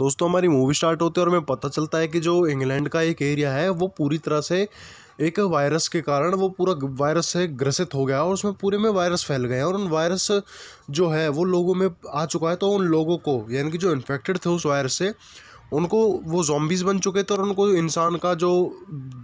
दोस्तों हमारी movie start होती है और हमें पता चलता है कि जो इंग्लैंड का एक एरिया है वो पूरी तरह से एक वायरस के कारण वो पूरा वायरस से ग्रसित हो गया और उसमें पूरे में वायरस फैल गए और उन वायरस जो है वो लोगों में आ चुका है तो उन लोगों को यानी कि जो इन्फेक्टेड थे उस वायरस से उनको वो जोम्बिस बन चुके थे और उनको इंसान का जो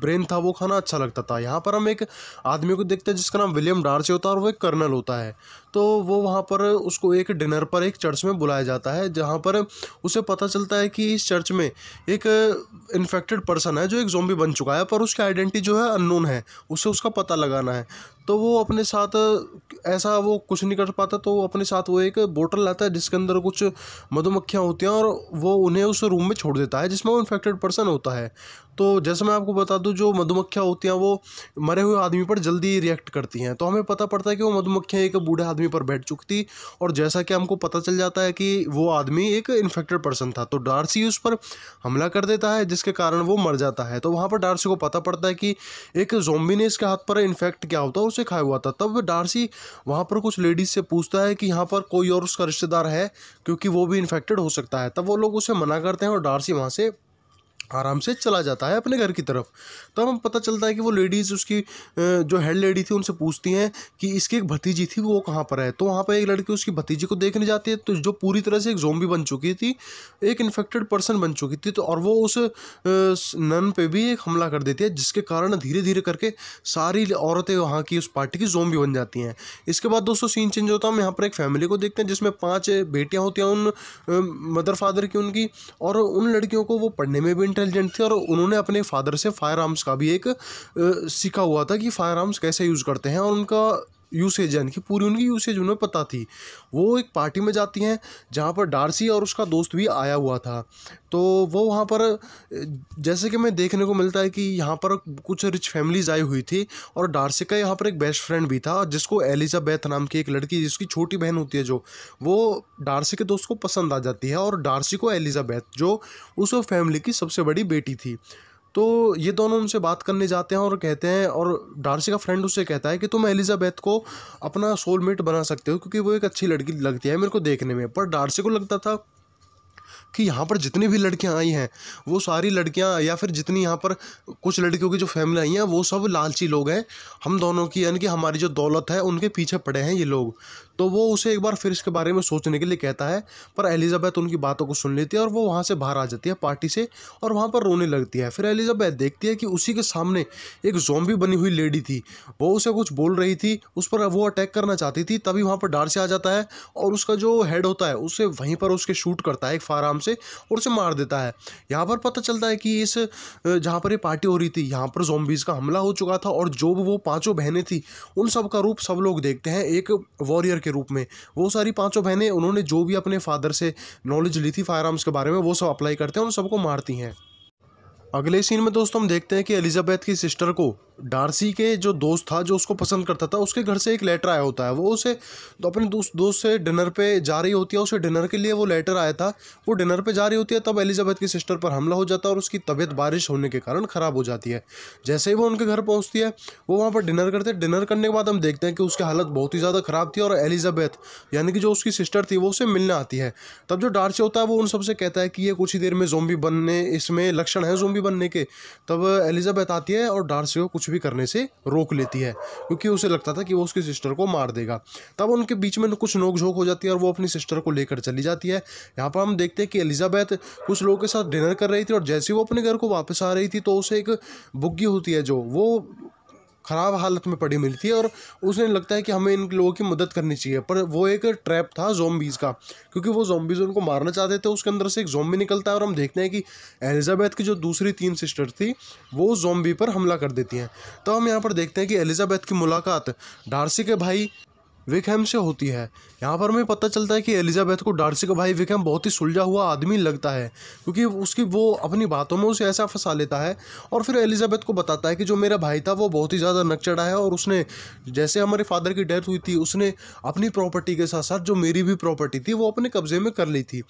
ब्रेन था वो खाना अच्छा लगता था यहाँ पर हम एक आदमी को देखते हैं जिसका नाम विलियम डार्सी होता है और वो एक कर्नल होता है तो वो वहाँ पर उसको एक डिनर पर एक चर्च में बुलाया जाता है जहाँ पर उसे पता चलता है कि इस चर्च में एक इन्फेक्टेड पर्सन है जो एक जोम्बी बन चुका है पर उसकी आइडेंटिटी जो है अननोन है उसे उसका पता लगाना है तो वो अपने साथ ऐसा वो कुछ नहीं कर पाता तो वो अपने साथ वो एक बोतल लाता है जिसके अंदर कुछ मधुमक्खियाँ होती हैं और वो उन्हें उस रूम में छोड़ देता है जिसमें वो इन्फेक्टेड पर्सन होता है तो जैसे मैं आपको बता दूं जो मधुमक्खियाँ होती हैं वो मरे हुए आदमी पर जल्दी रिएक्ट करती हैं तो हमें पता पड़ता है कि वो मधुमक्खियाँ एक बूढ़े आदमी पर बैठ चुकी थी और जैसा कि हमको पता चल जाता है कि वो आदमी एक इन्फेक्टेड पर्सन था तो डार्सी उस पर हमला कर देता है जिसके कारण वो मर जाता है तो वहाँ पर डार्सी को पता पड़ता है कि एक जोम्बी ने इसके हाथ पर इन्फेक्ट क्या होता है उसे खाया हुआ था तब डार्सी वहाँ पर कुछ लेडीज़ से पूछता है कि यहाँ पर कोई और उसका रिश्तेदार है क्योंकि वो भी इन्फेक्टेड हो सकता है तब वो लोग उसे मना करते हैं और डारसी वहाँ से आराम से चला जाता है अपने घर की तरफ तो हमें पता चलता है कि वो लेडीज़ उसकी जो हेड लेडी थी उनसे पूछती हैं कि इसकी एक भतीजी थी वो कहाँ पर है तो वहाँ पर एक लड़की उसकी भतीजी को देखने जाती है तो जो पूरी तरह से एक जोम्बी बन चुकी थी एक इन्फेक्टेड पर्सन बन चुकी थी तो और वो उस नन पे भी एक हमला कर देती है जिसके कारण धीरे धीरे करके सारी औरतें वहाँ की उस पार्टी की जोम्बी बन जाती हैं इसके बाद दोस्तों सीन चेंज होता है हम यहाँ पर एक फैमिली को देखते हैं जिसमें पाँच बेटियाँ होती हैं उन मदर फादर की उनकी और उन लड़कियों को वो पढ़ने में भी इंटेलिजेंट थे और उन्होंने अपने फादर से फायर आर्म्स का भी एक सीखा हुआ था कि फायर आर्म्स कैसे यूज़ करते हैं और उनका यूसेज है इनकी पूरी उनकी यूसेज उन्हें पता थी वो एक पार्टी में जाती हैं जहाँ पर डार्सी और उसका दोस्त भी आया हुआ था तो वो वहाँ पर जैसे कि मैं देखने को मिलता है कि यहाँ पर कुछ रिच फैमिलीज आई हुई थी और डार्सी का यहाँ पर एक बेस्ट फ्रेंड भी था जिसको एलिजाबैथ नाम की एक लड़की जिसकी छोटी बहन होती है जो वो डार्सी के दोस्त को पसंद आ जाती है और डार्सी को एलिजाबैथ जो उस फैमिली की सबसे बड़ी बेटी थी तो ये दोनों उनसे बात करने जाते हैं और कहते हैं और डार्सी का फ्रेंड उससे कहता है कि तुम एलिजाबेथ को अपना सोलमेट बना सकते हो क्योंकि वो एक अच्छी लड़की लगती है मेरे को देखने में पर डार्सी को लगता था कि यहाँ पर जितनी भी लड़कियाँ आई हैं वो सारी लड़कियाँ या फिर जितनी यहाँ पर कुछ लड़कियों की जो फैमिली आई हैं वो सब लालची लोग हैं हम दोनों की यानी कि हमारी जो दौलत है उनके पीछे पड़े हैं ये लोग तो वो उसे एक बार फिर इसके बारे में सोचने के लिए कहता है पर एलिजाबैथ उनकी बातों को सुन लेती है और वो वहाँ से बाहर आ जाती है पार्टी से और वहाँ पर रोने लगती है फिर एलिजाबैथ देखती है कि उसी के सामने एक जोम्बी बनी हुई लेडी थी वो उसे कुछ बोल रही थी उस पर वो अटैक करना चाहती थी तभी वहाँ पर डार से आ जाता है और उसका जो हेड होता है उसे वहीं पर उसके शूट करता है एक फाराम से और उसे मार देता है यहाँ पर पता चलता है कि इस जहाँ पर ये पार्टी हो रही थी यहाँ पर जोम्बीज़ का हमला हो चुका था और जो वो पाँचों बहनें थी उन सब का रूप सब लोग देखते हैं एक वॉरियर के रूप में वो सारी पाँचों बहनें उन्होंने जो भी अपने फादर से नॉलेज ली थी फायर आर्म्स के बारे में वो सब अप्लाई करते हैं उन सबको मारती हैं अगले सीन में दोस्तों हम देखते हैं कि एलिजाबेथ की सिस्टर को डार्सी के जो दोस्त था जो उसको पसंद करता था उसके घर से एक लेटर आया होता है वो उसे तो अपने दोस्त दोस्त से डिनर पे जा रही होती है उसे डिनर के लिए वो लेटर आया था वो डिनर पे जा रही होती है तब एलिजाबेथ की सिस्टर पर हमला हो जाता है और उसकी तबीयत बारिश होने के कारण ख़राब हो जाती है जैसे ही वो उनके घर पहुँचती है वो वहाँ पर डिनर करते हैं डिनर करने के बाद हम देखते हैं कि उसकी हालत बहुत ही ज़्यादा ख़राब थी और एलिजाबैथ यानी कि जो उसकी सिस्टर थी वो उसे मिलने आती है तब जो डार्सी होता है वो उन सबसे कहता है कि ये कुछ ही देर में जोम्बी बनने इसमें लक्षण है जोम्बी बनने के तब एलिजाबेथ आती है और डार्सी को कुछ कुछ भी करने से रोक लेती है क्योंकि उसे लगता था कि वो उसकी सिस्टर को मार देगा तब उनके बीच में कुछ नोक झोंक हो जाती है और वो अपनी सिस्टर को लेकर चली जाती है यहाँ पर हम देखते हैं कि एलिजाबैथ कुछ लोगों के साथ डिनर कर रही थी और जैसे वो अपने घर को वापस आ रही थी तो उसे एक बुग्गी होती है जो वो ख़राब हालत में पड़ी मिलती है और उसने लगता है कि हमें इन लोगों की मदद करनी चाहिए पर वो एक ट्रैप था जोम्बीज़ का क्योंकि वो जोम्बीज़ उनको मारना चाहते थे उसके अंदर से एक जोम्बी निकलता है और हम देखते हैं कि एलिजाबैथ की जो दूसरी तीन सिस्टर थी वो जोम्बी पर हमला कर देती हैं तो हम यहाँ पर देखते हैं कि एलिजाबैथ की मुलाकात डारसी के भाई विकहम से होती है यहाँ पर हमें पता चलता है कि एलिजाबेथ को डार्सी का भाई विकहम बहुत ही सुलझा हुआ आदमी लगता है क्योंकि उसकी वो अपनी बातों में उसे ऐसा फंसा लेता है और फिर एलिजाबेथ को बताता है कि जो मेरा भाई था वो बहुत ही ज़्यादा नकचड़ा है और उसने जैसे हमारे फादर की डेथ हुई थी उसने अपनी प्रॉपर्टी के साथ साथ जो मेरी भी प्रॉपर्टी थी वो अपने कब्जे में कर ली थी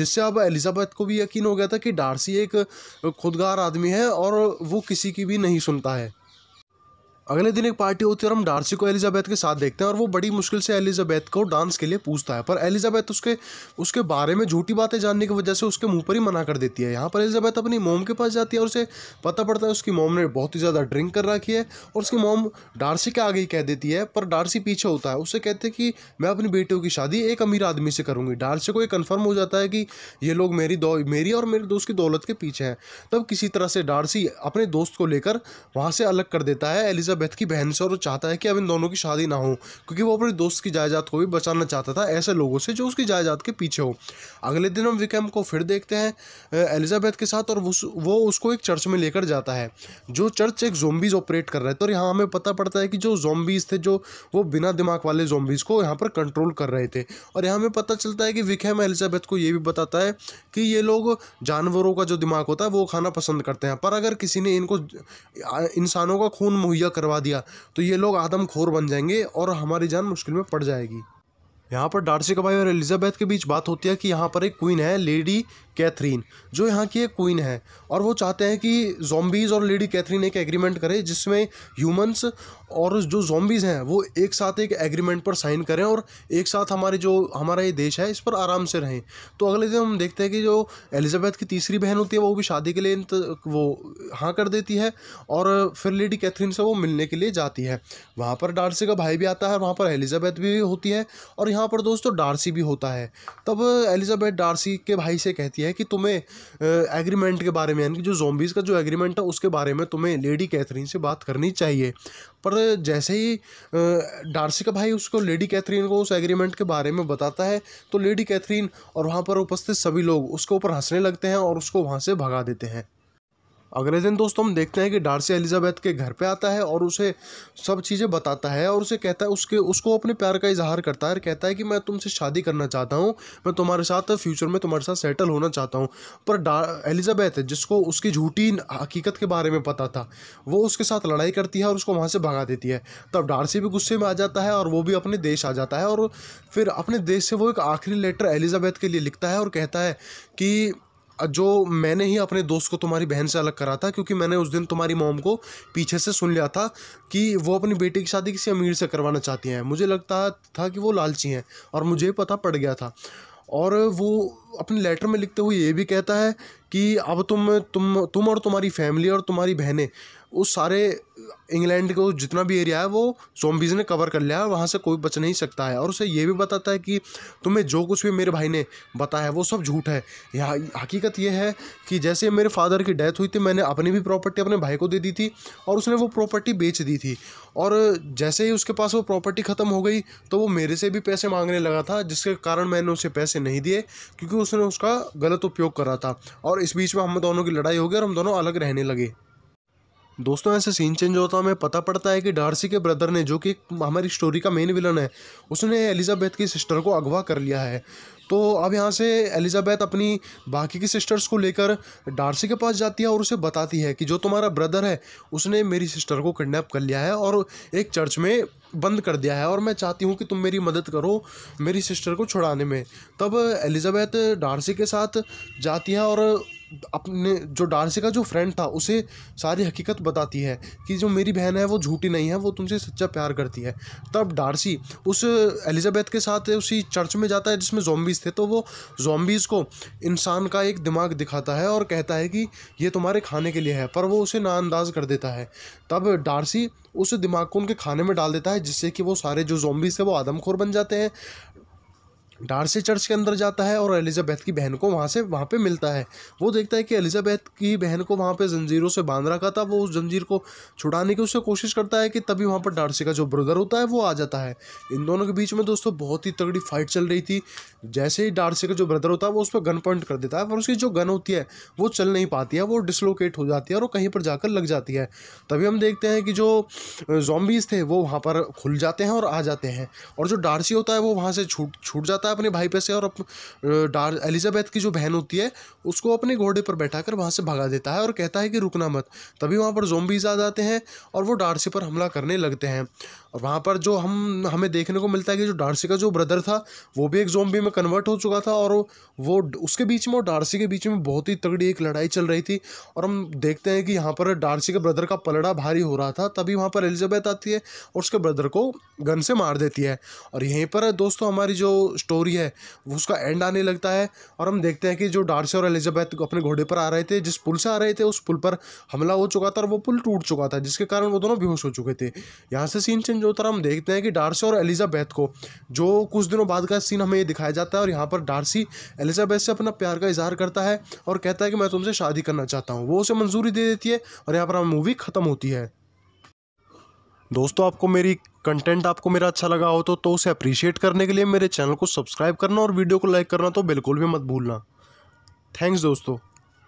जिससे अब एलिजाबैथ को भी यकीन हो गया था कि डार्सी एक खुदगार आदमी है और वो किसी की भी नहीं सुनता है अगले दिन एक पार्टी होती है और हम डार्सी को एलिजाबैथ के साथ देखते हैं और वो बड़ी मुश्किल से एलिजाबैथ को डांस के लिए पूछता है पर एलिजाबैथ उसके उसके बारे में झूठी बातें जानने की वजह से उसके मुंह पर ही मना कर देती है यहाँ पर एलिजाबैथ अपनी मोम के पास जाती है और उसे पता पड़ता है उसकी मोम ने बहुत ही ज़्यादा ड्रिंक कर रखी है और उसकी मोम डार्सी के आगे ही कह देती है पर डार्सी पीछे होता है उसे कहते हैं कि मैं अपनी बेटियों की शादी एक अमीर आदमी से करूँगी डार्सी को ये कन्फर्म हो जाता है कि ये लोग मेरी मेरी और मेरे दोस्त की दौलत के पीछे हैं तब किसी तरह से डार्सी अपने दोस्त को लेकर वहाँ से अलग कर देता है एलिजाबैथ एलिजाबेथ की बहन से और वो चाहता है कि अब इन दोनों की शादी ना हो क्योंकि वो अपने दोस्त की जायदाद को भी बचाना चाहता था ऐसे लोगों से जो उसकी जायदाद के पीछे हो अगले दिन हम विक्रम को फिर देखते हैं एलिजाबैथ के साथ और वो उसको एक चर्च में लेकर जाता है जो चर्च एक जोम्बीज ऑपरेट कर रहे थे तो और यहाँ हमें पता पड़ता है कि जो जोम्बीज थे जो वो बिना दिमाग वाले जोम्बीज को यहाँ पर कंट्रोल कर रहे थे और यहाँ हमें पता चलता है कि विक्रम एलिजाबेथ को ये भी बताता है कि ये लोग जानवरों का जो दिमाग होता है वो खाना पसंद करते हैं पर अगर किसी ने इनको इंसानों का खून मुहैया कर करवा दिया तो ये लोग आदमखोर बन जाएंगे और हमारी जान मुश्किल में पड़ जाएगी यहाँ पर डार्सी का भाई और एलिजाबेथ के बीच बात होती है कि यहाँ पर एक क्वीन है लेडी कैथरीन जो यहाँ की एक क्वीन है और वो चाहते हैं कि जोम्बीज़ और लेडी कैथरीन एक एग्रीमेंट करें जिसमें ह्यूमंस और जो जोम्बीज़ हैं वो एक साथ एक एग्रीमेंट पर साइन करें और एक साथ हमारे जो हमारा ये देश है इस पर आराम से रहें तो अगले दिन हम देखते हैं कि जो एलिजाबैथ की तीसरी बहन होती है वो भी शादी के लिए वो हाँ कर देती है और फिर लेडी कैथरीन से वो मिलने के लिए जाती है वहाँ पर डार्सी का भाई भी आता है वहाँ पर एलिजाबैथ भी होती है और यहाँ यहाँ पर दोस्तों डार्सी भी होता है तब एलिजाबेथ डार्सी के भाई से कहती है कि तुम्हें एग्रीमेंट के बारे में यानी कि जो जोम्बिस का जो एग्रीमेंट है उसके बारे में तुम्हें लेडी कैथरीन से बात करनी चाहिए पर जैसे ही डार्सी का भाई उसको लेडी कैथरीन को उस एग्रीमेंट के बारे में बताता है तो लेडी कैथरीन और वहाँ पर उपस्थित सभी लोग उसके ऊपर हंसने लगते हैं और उसको वहाँ से भगा देते हैं अगले दिन दोस्तों हम देखते हैं कि डार्सी एलिजाबेथ के घर पे आता है और उसे सब चीज़ें बताता है और उसे कहता है उसके उसको अपने प्यार का इजहार करता है और कहता है कि मैं तुमसे शादी करना चाहता हूँ मैं तुम्हारे साथ फ्यूचर में तुम्हारे साथ सेटल होना चाहता हूँ पर एलिजाबेथ जिसको उसकी झूठी हकीकत के बारे में पता था वो उसके साथ लड़ाई करती है और उसको वहाँ से भगा देती है तब डार्सी भी गुस्से में आ जाता है और वो भी अपने देश आ जाता है और फिर अपने देश से वो एक आखिरी लेटर एलिजाबैथ के लिए लिखता है और कहता है कि जो मैंने ही अपने दोस्त को तुम्हारी बहन से अलग करा था क्योंकि मैंने उस दिन तुम्हारी मोम को पीछे से सुन लिया था कि वो अपनी बेटी की शादी किसी अमीर से करवाना चाहती हैं मुझे लगता था कि वो लालची हैं और मुझे पता पड़ गया था और वो अपने लेटर में लिखते हुए ये भी कहता है कि अब तुम तुम तुम और तुम्हारी फैमिली और तुम्हारी बहनें उस सारे इंग्लैंड को जितना भी एरिया है वो सोमबीज ने कवर कर लिया है वहाँ से कोई बच नहीं सकता है और उसे ये भी बताता है कि तुम्हें जो कुछ भी मेरे भाई ने बताया वो सब झूठ है यहाँ हकीकत यह है कि जैसे मेरे फादर की डेथ हुई थी मैंने अपनी भी प्रॉपर्टी अपने भाई को दे दी थी और उसने वो प्रॉपर्टी बेच दी थी और जैसे ही उसके पास वो प्रॉपर्टी ख़त्म हो गई तो वो मेरे से भी पैसे मांगने लगा था जिसके कारण मैंने उसे पैसे नहीं दिए क्योंकि उसने उसका गलत उपयोग करा था और इस बीच में हम दोनों की लड़ाई हो गई और हम दोनों अलग रहने लगे दोस्तों ऐसे सीन चेंज होता हमें पता पड़ता है कि डार्सी के ब्रदर ने जो कि हमारी स्टोरी का मेन विलन है उसने एलिजाबेथ की सिस्टर को अगवा कर लिया है तो अब यहाँ से एलिजाबेथ अपनी बाकी की सिस्टर्स को लेकर डार्सी के पास जाती है और उसे बताती है कि जो तुम्हारा ब्रदर है उसने मेरी सिस्टर को किडनैप कर लिया है और एक चर्च में बंद कर दिया है और मैं चाहती हूँ कि तुम मेरी मदद करो मेरी सिस्टर को छुड़ाने में तब एलिजाबेथ डार्सी के साथ जाती है और अपने जो डार्सी का जो फ्रेंड था उसे सारी हकीकत बताती है कि जो मेरी बहन है वो झूठी नहीं है वो तुमसे सच्चा प्यार करती है तब डार्सी उस एलिजाबेथ के साथ उसी चर्च में जाता है जिसमें जोम्बिस थे तो वो जोम्बिस को इंसान का एक दिमाग दिखाता है और कहता है कि ये तुम्हारे खाने के लिए है पर वो उसे नाअंदाज कर देता है तब डार्सी उस दिमाग को उनके खाने में डाल देता है जिससे कि वो सारे जो जोम्बिस थे वो आदमखोर बन जाते हैं डार्सी चर्च के अंदर जाता है और एलिजाबैथ की बहन को वहाँ से वहाँ पे मिलता है वो देखता है कि एलिजाबैथ की बहन को वहाँ पे जंजीरों से बांध रखा था वो उस जंजीर को छुड़ाने की उससे कोशिश करता है कि तभी वहाँ पर डार्सी का जो ब्रदर होता है वो आ जाता है इन दोनों के बीच में दोस्तों बहुत ही तगड़ी फाइट चल रही थी जैसे ही डार्सी का जो ब्रदर होता है वो उस पर गन पॉइंट कर देता है पर उसकी जो गन होती है वो चल नहीं पाती है वो डिसलोकेट हो जाती है और कहीं पर जाकर लग जाती है तभी हम देखते हैं कि जो जॉम्बीज़ थे वो वहाँ पर खुल जाते हैं और आ जाते हैं और जो डार्सी होता है वो वहाँ से छूट छूट जाता है है अपने भाई पे से और डार एलिजाबेथ की जो बहन होती है उसको अपने घोड़े पर बैठा कर वहाँ से भगा देता है और कहता है कि रुकना मत तभी वहाँ पर जोम्बीज आ जाते हैं और वो डार्सी पर हमला करने लगते हैं और वहाँ पर जो हम हमें देखने को मिलता है कि जो डार्सी का जो ब्रदर था वो भी एक जोम्बी में कन्वर्ट हो चुका था और वो उसके बीच में और डार्सी के बीच में बहुत ही तगड़ी एक लड़ाई चल रही थी और हम देखते हैं कि यहाँ पर डार्सी के ब्रदर का पलड़ा भारी हो रहा था तभी वहाँ पर एलिजाबैथ आती है और उसके ब्रदर को गन से मार देती है और यहीं पर दोस्तों हमारी जो स्टोरी है उसका एंड आने लगता है और हम देखते हैं कि जो डार्सी और एलिजाबैथ अपने घोड़े पर आ रहे थे जिस पुल से आ रहे थे उस पुल पर हमला हो चुका था और वो पुल टूट चुका था जिसके कारण वो दोनों बेहोश हो चुके थे यहाँ से सीन चेंज सीन जो था हम देखते हैं कि डार्सी और एलिजाबैथ को जो कुछ दिनों बाद का सीन हमें ये दिखाया जाता है और यहाँ पर डार्सी एलिजाबैथ से अपना प्यार का इजहार करता है और कहता है कि मैं तुमसे शादी करना चाहता हूँ वो उसे मंजूरी दे देती है और यहाँ पर हम मूवी ख़त्म होती है दोस्तों आपको मेरी कंटेंट आपको मेरा अच्छा लगा हो तो, तो उसे अप्रिशिएट करने के लिए मेरे चैनल को सब्सक्राइब करना और वीडियो को लाइक करना तो बिल्कुल भी मत भूलना थैंक्स दोस्तों